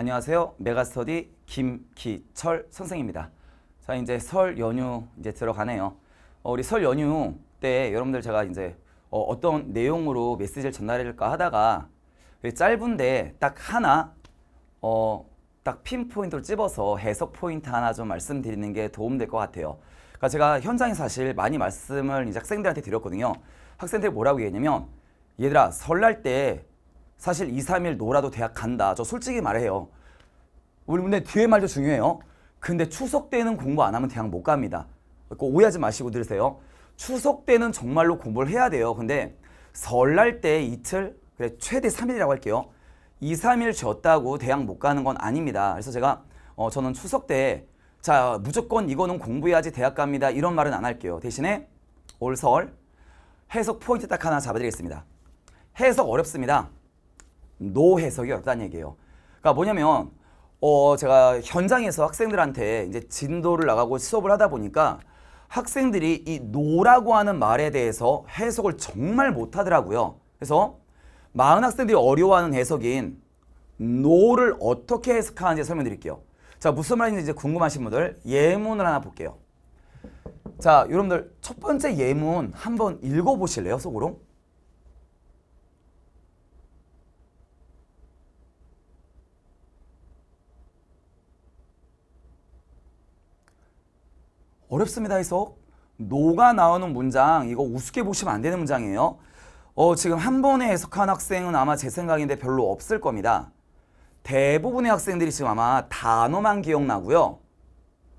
안녕하세요. 메가스터디 김기철 선생입니다. 자, 이제 설 연휴 이제 들어가네요. 어, 우리 설 연휴 때 여러분들 제가 이제 어, 떤 내용으로 메시지를 전달할까 하다가 짧은데 딱 하나 어, 딱 핀포인트로 집어서 해석 포인트 하나 좀 말씀드리는 게 도움될 것 같아요. 그러니까 제가 현장에 사실 많이 말씀을 이제 학생들한테 드렸거든요. 학생들이 뭐라고 얘기했냐면 얘들아 설날 때 사실 2, 3일 놀아도 대학 간다. 저 솔직히 말해요. 우리 근데 뒤에 말도 중요해요. 근데 추석 때는 공부 안 하면 대학 못 갑니다. 꼭 오해하지 마시고 들으세요. 추석 때는 정말로 공부를 해야 돼요. 근데 설날 때 이틀, 그래 최대 3일이라고 할게요. 2, 3일 쉬다고 대학 못 가는 건 아닙니다. 그래서 제가 어, 저는 추석 때 자, 무조건 이거는 공부해야지 대학 갑니다. 이런 말은 안 할게요. 대신에 올 설 해석 포인트 딱 하나 잡아드리겠습니다. 해석 어렵습니다. 노해석이 없다는 얘기예요. 그러니까 뭐냐면 어 제가 현장에서 학생들한테 이제 진도를 나가고 수업을 하다 보니까 학생들이 이 노라고 하는 말에 대해서 해석을 정말 못하더라고요. 그래서 많은 학생들이 어려워하는 해석인 노를 어떻게 해석하는지 설명드릴게요. 자 무슨 말인지 이제 궁금하신 분들 예문을 하나 볼게요. 자 여러분들 첫 번째 예문 한번 읽어보실래요 속으로? 어렵습니다 해석. 노가 나오는 문장 이거 우습게 보시면 안 되는 문장이에요. 어, 지금 한 번에 해석한 학생은 아마 제 생각인데 별로 없을 겁니다. 대부분의 학생들이 지금 아마 단어만 기억나고요.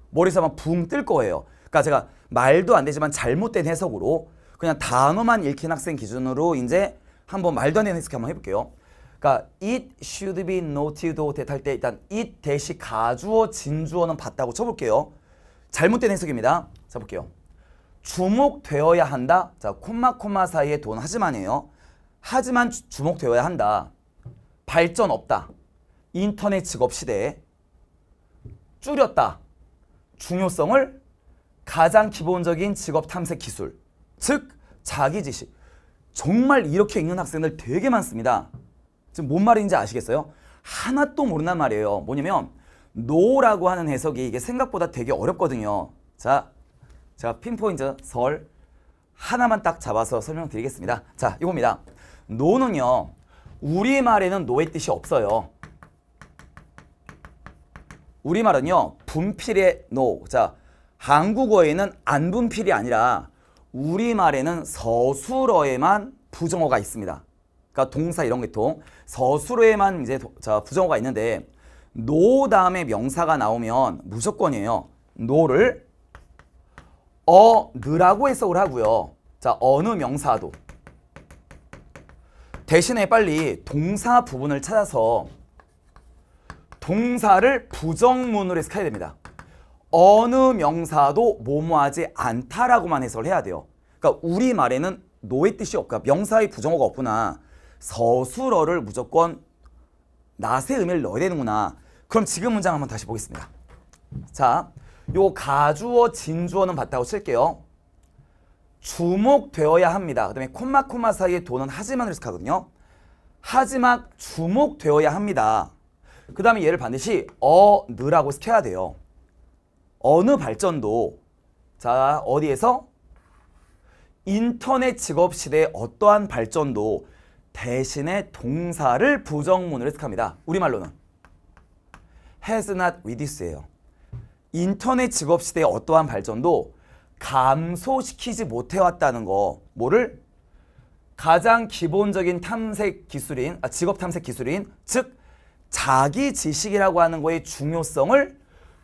머리에서 만붕 뜰 거예요. 그러니까 제가 말도 안 되지만 잘못된 해석으로 그냥 단어만 읽힌 학생 기준으로 이제 한 번 말도 안 되는 해석 한번 해볼게요. 그러니까 it should be noted 할때 일단 it 대시 가주어 진주어는 봤다고 쳐볼게요. 잘못된 해석입니다. 자 볼게요. 주목되어야 한다. 자 콤마 콤마 사이에 돈 하지만이에요. 하지만 주, 목되어야 한다. 발전 없다. 인터넷 직업 시대에 줄였다. 중요성을 가장 기본적인 직업 탐색 기술 즉 자기 지식 정말 이렇게 읽는 학생들 되게 많습니다. 지금 뭔 말인지 아시겠어요? 하나도 모른단 말이에요. 뭐냐면 노라고 하는 해석이 이게 생각보다 되게 어렵거든요. 자, 자 핀포인트 설 하나만 딱 잡아서 설명드리겠습니다. 자, 이겁니다. 노는요. 우리말에는 노의 뜻이 없어요. 우리말은요. 분필의 노. 자, 한국어에는 안분필이 아니라 우리말에는 서술어에만 부정어가 있습니다. 그러니까 동사 이런 게통 서술어에만 이제 자, 부정어가 있는데 노 다음에 명사가 나오면 무조건이에요. 노를 어느라고 해석을 하고요. 자, 어느 명사도. 대신에 빨리 동사 부분을 찾아서 동사를 부정문으로 해석해야 됩니다. 어느 명사도 뭐뭐하지 않다라고만 해석을 해야 돼요. 그러니까 우리말에는 노의 뜻이 없고 그러니까 명사의 부정어가 없구나. 서술어를 무조건 낫의 의미를 넣어야 되는구나. 그럼 지금 문장 한번 다시 보겠습니다. 자, 요 가주어, 진주어는 봤다고 칠게요. 주목되어야 합니다. 그 다음에 콤마 콤마 사이에 도는 하지만을 시하거든요 하지만 주목되어야 합니다. 그 다음에 얘를 반드시 어, 느라고 시켜야 돼요. 어느 발전도 자 어디에서 인터넷 직업시대에 어떠한 발전도 대신에 동사를 부정문으로 해석합니다. 우리말로는 has not reduce예요. 인터넷 직업시대의 어떠한 발전도 감소시키지 못해왔다는 거 뭐를? 가장 기본적인 탐색 기술인, 아, 직업 탐색 기술인 즉 자기 지식이라고 하는 거의 중요성을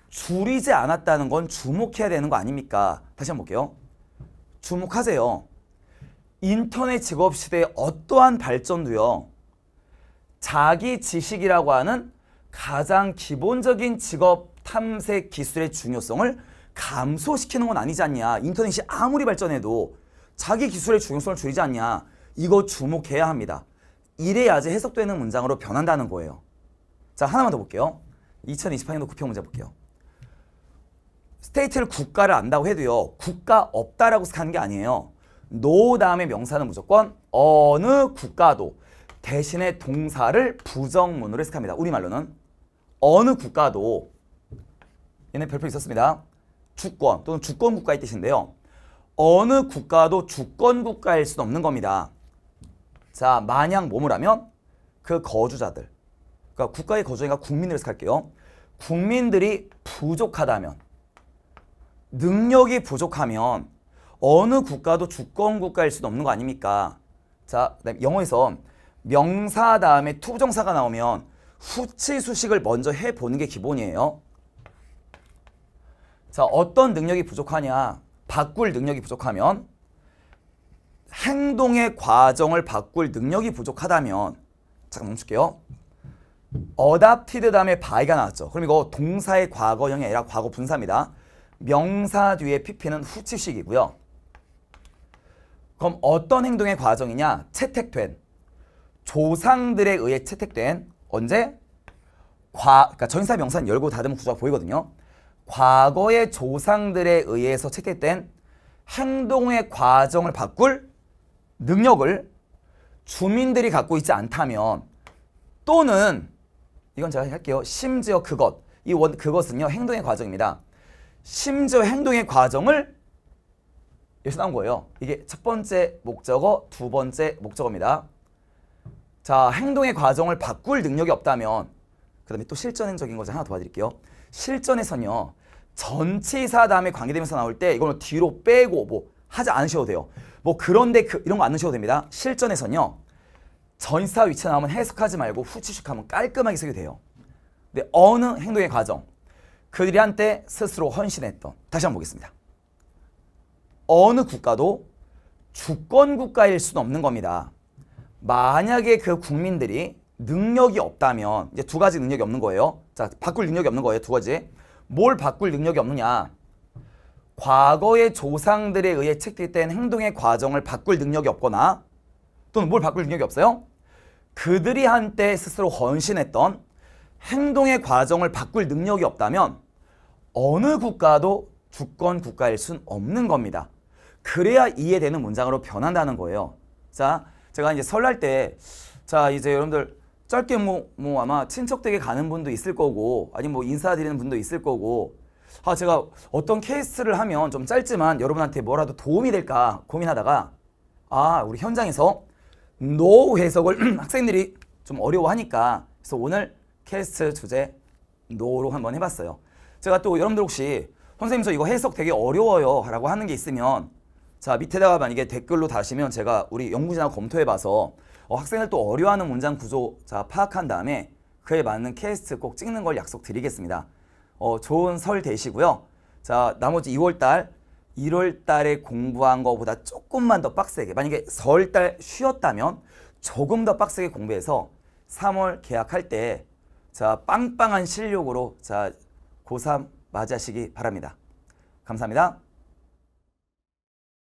줄이지 않았다는 건 주목해야 되는 거 아닙니까? 다시 한 번 볼게요. 주목하세요. 인터넷 직업 시대의 어떠한 발전도요. 자기 지식이라고 하는 가장 기본적인 직업 탐색 기술의 중요성을 감소시키는 건 아니지 않냐. 인터넷이 아무리 발전해도 자기 기술의 중요성을 줄이지 않냐. 이거 주목해야 합니다. 이래야지 해석되는 문장으로 변한다는 거예요. 자 하나만 더 볼게요. 2028년도 국평 문제 볼게요. 스테이트를 국가를 안다고 해도요. 국가 없다라고 하는 게 아니에요. no 다음에 명사는 무조건 어느 국가도 대신에 동사를 부정문으로 해석합니다. 우리말로는 어느 국가도 얘네 별표 있었습니다. 주권 또는 주권국가의 뜻인데요. 어느 국가도 주권국가일 수는 없는 겁니다. 자, 만약 뭐뭐라면 그 거주자들, 그러니까 국가의 거주자가 국민으로 해석할게요. 국민들이 부족하다면, 능력이 부족하면 어느 국가도 주권 국가일 수는 없는 거 아닙니까? 자, 영어에서 명사 다음에 투부정사가 나오면 후치 수식을 먼저 해보는 게 기본이에요. 자, 어떤 능력이 부족하냐? 바꿀 능력이 부족하면 행동의 과정을 바꿀 능력이 부족하다면 잠깐 멈출게요. 어답티드 다음에 바이가 나왔죠. 그럼 이거 동사의 과거형이 아니라 과거 분사입니다. 명사 뒤에 pp는 후치식이고요. 그럼 어떤 행동의 과정이냐? 채택된 조상들에 의해 채택된 언제? 과, 그러니까 전사 명사는 열고 닫으면 구조가 보이거든요. 과거의 조상들에 의해서 채택된 행동의 과정을 바꿀 능력을 주민들이 갖고 있지 않다면 또는 이건 제가 할게요. 심지어 그것. 이 원, 그것은요. 행동의 과정입니다. 심지어 행동의 과정을 여기서 나온 거예요. 이게 첫 번째 목적어, 두 번째 목적어입니다. 자, 행동의 과정을 바꿀 능력이 없다면 그 다음에 또 실전적인 거 하나 도와드릴게요. 실전에서는요. 전치사 다음에 관계되면서 나올 때 이거는 뒤로 빼고 뭐 하지 않으셔도 돼요. 뭐 그런데 그 이런 거안 넣으셔도 됩니다. 실전에서는요. 전사 위치 나오면 해석하지 말고 후추식하면 깔끔하게 쓰게 돼요. 근데 어느 행동의 과정, 그들이 한때 스스로 헌신했던 다시 한번 보겠습니다. 어느 국가도 주권 국가일 수는 없는 겁니다. 만약에 그 국민들이 능력이 없다면 이제 두 가지 능력이 없는 거예요. 자, 바꿀 능력이 없는 거예요. 두 가지. 뭘 바꿀 능력이 없느냐? 과거의 조상들에 의해 책득된 행동의 과정을 바꿀 능력이 없거나 또는 뭘 바꿀 능력이 없어요? 그들이 한때 스스로 헌신했던 행동의 과정을 바꿀 능력이 없다면 어느 국가도 주권 국가일 순 없는 겁니다. 그래야 이해되는 문장으로 변한다는 거예요. 자, 제가 이제 설날 때, 자, 이제 여러분들 짧게 뭐, 뭐 아마 친척 댁에 가는 분도 있을 거고, 아니면 뭐 인사드리는 분도 있을 거고, 아, 제가 어떤 케이스를 하면 좀 짧지만 여러분한테 뭐라도 도움이 될까 고민하다가, 아, 우리 현장에서 노 해석을 학생들이 좀 어려워하니까, 그래서 오늘 케이스 주제 노로 한번 해봤어요. 제가 또 여러분들 혹시 선생님 저 이거 해석 되게 어려워요 라고 하는 게 있으면 자 밑에다가 만약에 댓글로 다시면 제가 우리 연구진이나 검토해봐서 어, 학생을 또 어려워하는 문장 구조 자 파악한 다음에 그에 맞는 캐스트 꼭 찍는 걸 약속드리겠습니다. 어, 좋은 설 되시고요. 자 나머지 2월달 1월달에 공부한 것보다 조금만 더 빡세게 만약에 설 달 쉬었다면 조금 더 빡세게 공부해서 3월 계약할 때자 빵빵한 실력으로 자 고3 맞이하시기 바랍니다. 감사합니다.